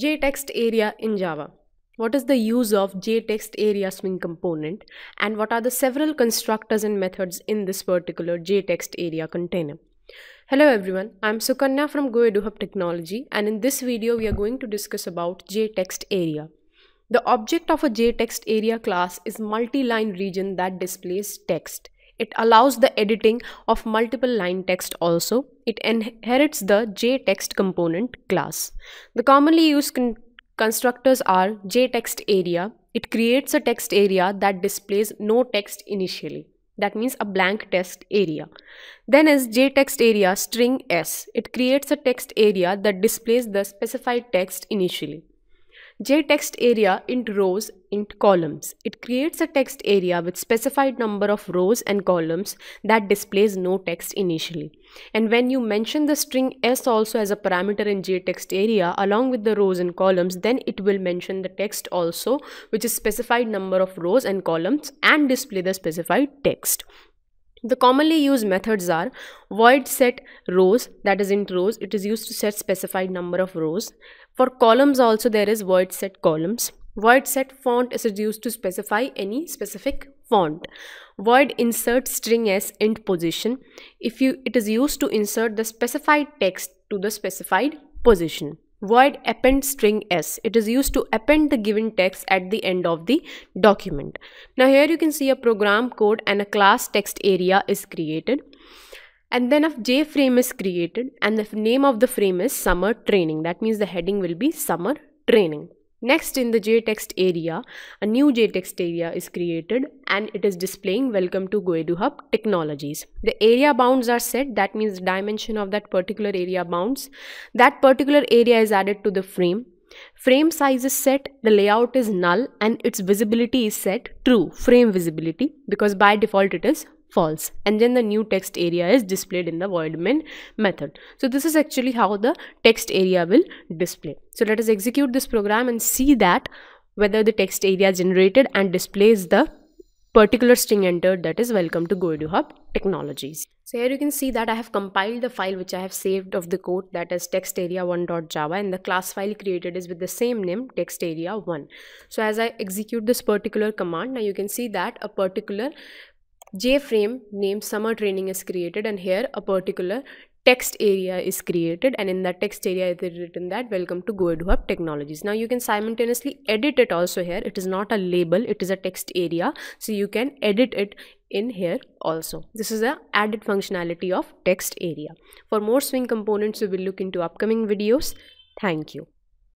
JText area in Java. What is the use of JText area swing component and what are the several constructors and methods in this particular JText area container? Hello everyone, I'm Sukanya from GoEduHub Technology and in this video we are going to discuss about JText area. The object of a JText area class is multi-line region that displays text. It allows the editing of multiple line text also. It inherits the JText component class. The commonly used con constructors are JTextArea. It creates a text area that displays no text initially. That means a blank text area. Then is JTextArea string s. It creates a text area that displays the specified text initially. JText area int rows int columns. It creates a text area with specified number of rows and columns that displays no text initially. And when you mention the string s also as a parameter in JText area along with the rows and columns, then it will mention the text also which is specified number of rows and columns and display the specified text. The commonly used methods are void set rows that is int rows it is used to set specified number of rows. For columns also there is void set columns. Void set font is used to specify any specific font. Void insert string as int position if you it is used to insert the specified text to the specified position void append string s. It is used to append the given text at the end of the document. Now here you can see a program code and a class text area is created. And then a J frame is created and the name of the frame is summer training. That means the heading will be summer training. Next in the JText area, a new JText area is created and it is displaying welcome to GoeduHub technologies. The area bounds are set that means the dimension of that particular area bounds. That particular area is added to the frame. Frame size is set, the layout is null and its visibility is set true frame visibility because by default it is false and then the new text area is displayed in the void main method so this is actually how the text area will display so let us execute this program and see that whether the text area generated and displays the particular string entered that is welcome to Goedu Technologies. So here you can see that I have compiled the file which I have saved of the code that is text dot onejava and the class file created is with the same name text area1. So as I execute this particular command now you can see that a particular JFrame name named summer training is created and here a particular text area is created and in that text area it is written that welcome to GoEduHub technologies. Now you can simultaneously edit it also here. It is not a label, it is a text area. So you can edit it in here also. This is the added functionality of text area. For more swing components, we will look into upcoming videos. Thank you.